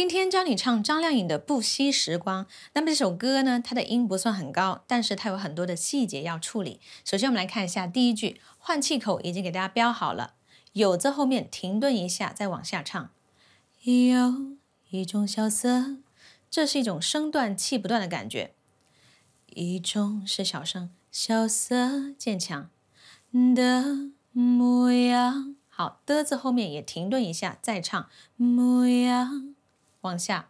今天教你唱张靓颖的《不惜时光》。那么这首歌呢，它的音不算很高，但是它有很多的细节要处理。首先，我们来看一下第一句，换气口已经给大家标好了。有字后面停顿一下，再往下唱。有一种萧瑟，这是一种声断气不断的感觉。一种是小声萧瑟渐强的模样。好的字后面也停顿一下，再唱模样。往下，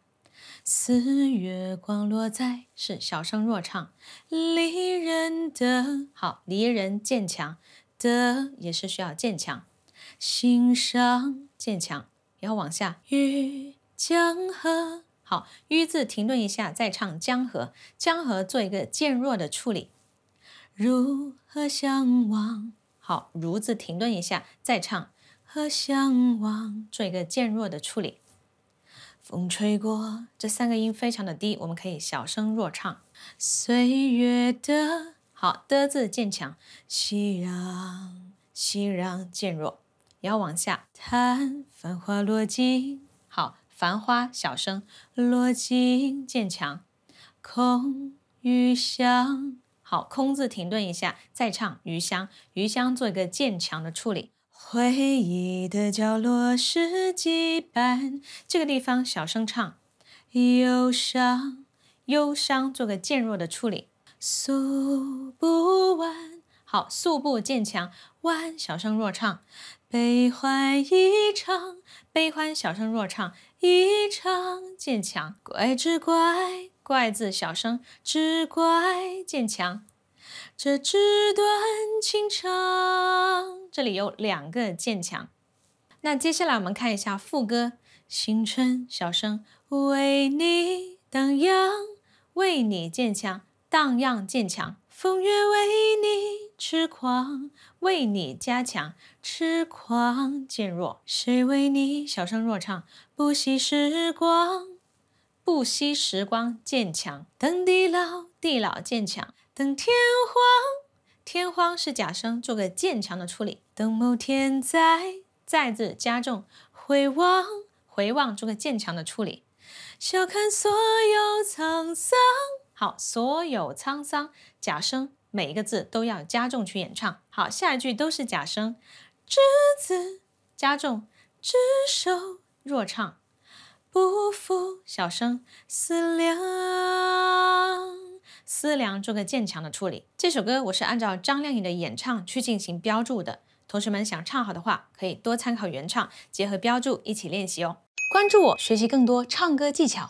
似月光落在，是小声弱唱，离人的好，离人渐强的也是需要渐强，心上渐强，然后往下，于江河好，淤字停顿一下再唱江河，江河做一个渐弱的处理，如何向往好，如字停顿一下再唱，和向往做一个渐弱的处理。风吹过，这三个音非常的低，我们可以小声弱唱。岁月的好的字渐强，熙攘熙攘渐弱，要往下。叹繁花落尽，好繁花小声落尽渐强，空余香好空字停顿一下，再唱余香，余香做一个渐强的处理。回忆的角落是羁绊，这个地方小声唱，忧伤，忧伤，做个渐弱的处理。诉不完，好，诉不渐强，弯，小声弱唱，悲欢一场，悲欢小声弱唱，一场渐强，怪只怪，怪字小声，只怪渐强。这纸短情长，这里有两个渐强。那接下来我们看一下副歌，新春小声为你荡漾，为你渐强，荡漾渐强；风月为你痴狂，为你加强，痴狂渐弱。谁为你小声弱唱？不惜时光，不惜时光渐强，等地老地老渐强。等天荒，天荒是假声，做个渐强的处理。等某天再，再字加重，回望，回望做个渐强的处理。笑看所有沧桑，好，所有沧桑，假声，每一个字都要加重去演唱。好，下一句都是假声，执子加重，执手弱唱，不负小声思量。思量做个渐强的处理。这首歌我是按照张靓颖的演唱去进行标注的。同学们想唱好的话，可以多参考原唱，结合标注一起练习哦。关注我，学习更多唱歌技巧。